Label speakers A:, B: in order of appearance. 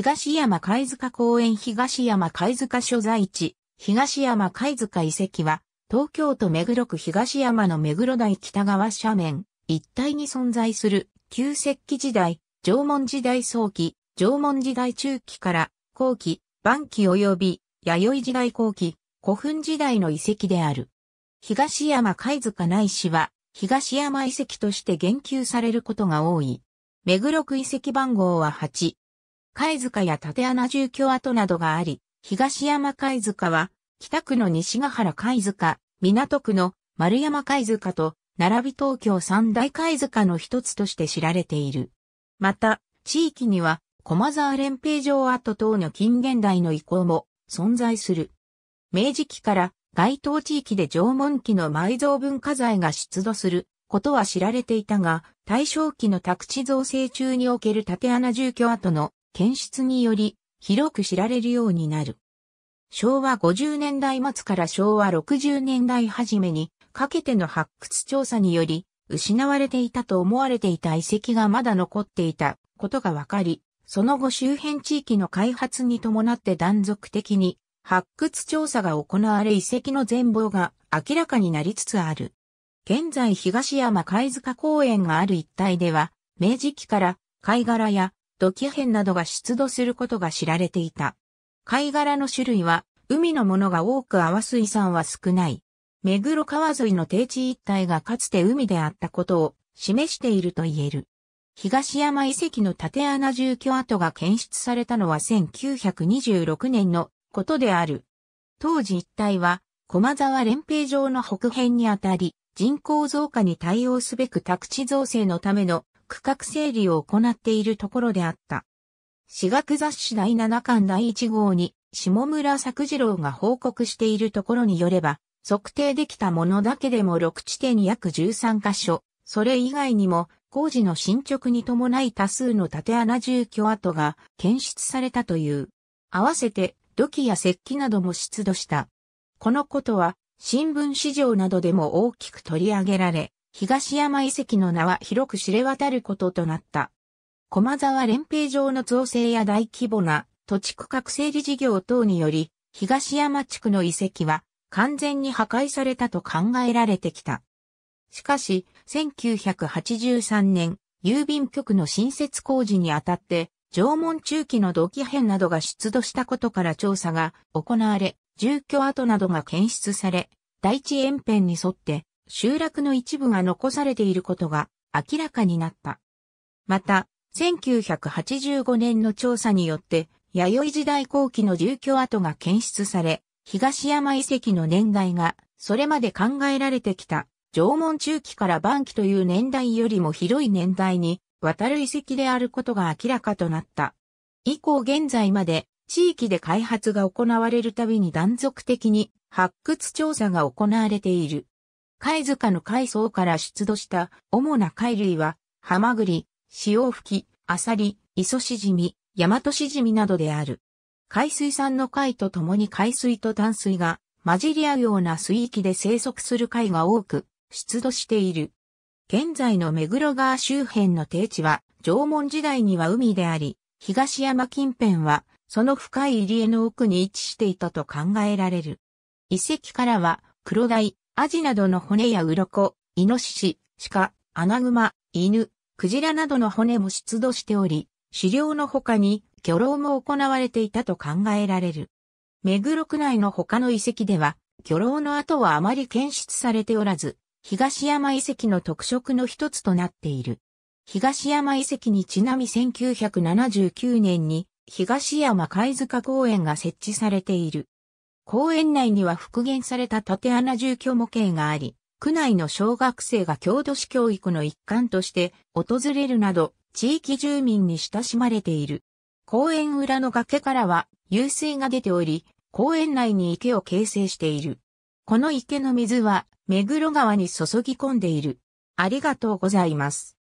A: 東山貝塚公園東山貝塚所在地、東山貝塚遺跡は、東京都目黒区東山の目黒台北側斜面、一帯に存在する、旧石器時代、縄文時代早期、縄文時代中期から後期、晩期及び、弥生時代後期、古墳時代の遺跡である。東山貝塚内市は、東山遺跡として言及されることが多い。目黒区遺跡番号は8。貝塚や縦穴住居跡などがあり、東山貝塚は、北区の西ヶ原貝塚、港区の丸山貝塚と、並び東京三大貝塚の一つとして知られている。また、地域には、駒沢連平城跡等の近現代の遺構も存在する。明治期から該当地域で縄文期の埋蔵文化財が出土することは知られていたが、大正期の宅地造成中における縦穴住居跡の検出により広く知られるようになる。昭和50年代末から昭和60年代初めにかけての発掘調査により失われていたと思われていた遺跡がまだ残っていたことがわかり、その後周辺地域の開発に伴って断続的に発掘調査が行われ遺跡の全貌が明らかになりつつある。現在東山貝塚公園がある一帯では、明治期から貝殻や土器片などが出土することが知られていた。貝殻の種類は、海のものが多く合わす遺産は少ない。目黒川沿いの低地一帯がかつて海であったことを示していると言える。東山遺跡の縦穴住居跡が検出されたのは1926年のことである。当時一帯は、駒沢連平城の北辺にあたり、人口増加に対応すべく宅地造成のための区画整理を行っているところであった。私学雑誌第7巻第1号に、下村作次郎が報告しているところによれば、測定できたものだけでも6地点に約13箇所、それ以外にも、工事の進捗に伴い多数の縦穴住居跡が検出されたという。合わせて土器や石器なども出土した。このことは新聞市場などでも大きく取り上げられ、東山遺跡の名は広く知れ渡ることとなった。駒沢連平場の造成や大規模な土地区画整理事業等により、東山地区の遺跡は完全に破壊されたと考えられてきた。しかし、1983年、郵便局の新設工事にあたって、縄文中期の土器片などが出土したことから調査が行われ、住居跡などが検出され、第一円辺に沿って集落の一部が残されていることが明らかになった。また、1985年の調査によって、弥生時代後期の住居跡が検出され、東山遺跡の年代が、それまで考えられてきた、縄文中期から晩期という年代よりも広い年代に、渡る遺跡であることが明らかとなった。以降現在まで、地域で開発が行われるたびに断続的に発掘調査が行われている。貝塚の海藻から出土した主な貝類は、ハマグリ、潮吹き、アサリ、イソシジミ、ヤマトシジミなどである。海水産の貝と共に海水と淡水が混じり合うような水域で生息する貝が多く出土している。現在の目黒川周辺の低地は縄文時代には海であり、東山近辺はその深い入り江の奥に位置していたと考えられる。遺跡からは黒鯛、アジなどの骨や鱗、イノシシ、鹿、アナグマ、犬、クジラなどの骨も出土しており、狩猟の他に漁労も行われていたと考えられる。目黒区内の他の遺跡では、漁労の跡はあまり検出されておらず、東山遺跡の特色の一つとなっている。東山遺跡にちなみ1979年に東山貝塚公園が設置されている。公園内には復元された縦穴住居模型があり、区内の小学生が郷土史教育の一環として訪れるなど、地域住民に親しまれている。公園裏の崖からは湧水が出ており、公園内に池を形成している。この池の水は、目黒川に注ぎ込んでいる。ありがとうございます。